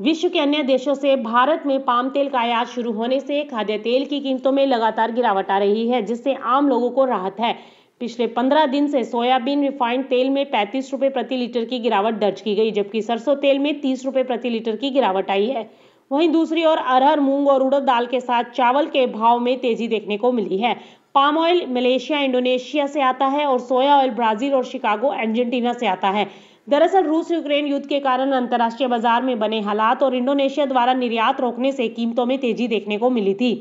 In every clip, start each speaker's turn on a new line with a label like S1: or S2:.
S1: विश्व के अन्य देशों से भारत में पाम तेल का आयात शुरू होने से खाद्य तेल की कीमतों में लगातार गिरावट आ रही है जिससे आम लोगों को राहत है पिछले पंद्रह दिन से सोयाबीन रिफाइंड तेल में पैंतीस रुपए प्रति लीटर की गिरावट दर्ज की गई जबकि सरसों तेल में तीस रुपये प्रति लीटर की गिरावट आई है वहीं दूसरी ओर अरहर मूंग और उड़द दाल के साथ चावल के भाव में तेजी देखने को मिली है पाम ऑयल मलेशिया इंडोनेशिया से आता है और सोया ऑयल ब्राजील और शिकागो अर्जेंटीना से आता है दरअसल रूस यूक्रेन युद्ध के कारण अंतर्राष्ट्रीय बाजार में बने हालात और इंडोनेशिया द्वारा निर्यात रोकने से कीमतों में तेजी देखने को मिली थी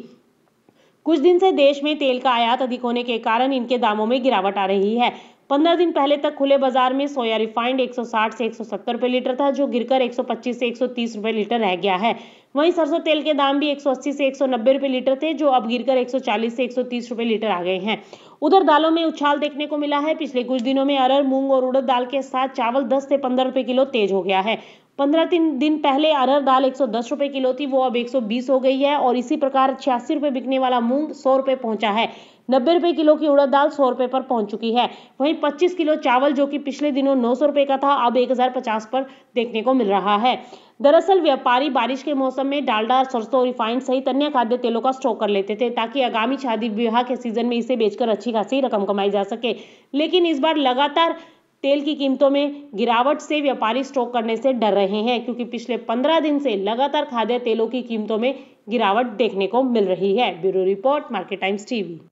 S1: कुछ दिन से देश में तेल का आयात अधिक होने के कारण इनके दामों में गिरावट आ रही है पंद्रह दिन पहले तक खुले बाजार में सोया रिफाइंड 160 से 170 रुपए लीटर था जो गिरकर 125 से 130 रुपए लीटर रह गया है वहीं सरसों तेल के दाम भी 180 से 190 रुपए लीटर थे जो अब गिरकर 140 से 130 रुपए लीटर आ गए हैं उधर दालों में उछाल देखने को मिला है पिछले कुछ दिनों में अरहर मूंग और उड़द दाल के साथ चावल 10 से 15 रुपए किलो तेज हो गया है पंद्रह दिन दिन पहले अरहर दाल 110 रुपए किलो थी वो अब 120 हो गई है और इसी प्रकार छियासी रुपए बिकने वाला मूंग सौ रुपए पहुंचा है नब्बे रुपए किलो की उड़द दाल सौ रुपए पर पहुंच चुकी है वहीं 25 किलो चावल जो कि पिछले दिनों नौ सौ रुपए का था अब 1050 पर देखने को मिल रहा है दरअसल व्यापारी बारिश के मौसम में डालडा सरसों रिफाइंड सहित अन्य खाद्य तेलों का स्टॉक कर लेते थे ताकि आगामी शादी विवाह के सीजन में इसे बेचकर अच्छी खासी रकम कमाई जा सके लेकिन इस बार लगातार तेल की कीमतों में गिरावट से व्यापारी स्टॉक करने से डर रहे हैं क्योंकि पिछले पंद्रह दिन से लगातार खाद्य तेलों की कीमतों में गिरावट देखने को मिल रही है bureau report Market Times TV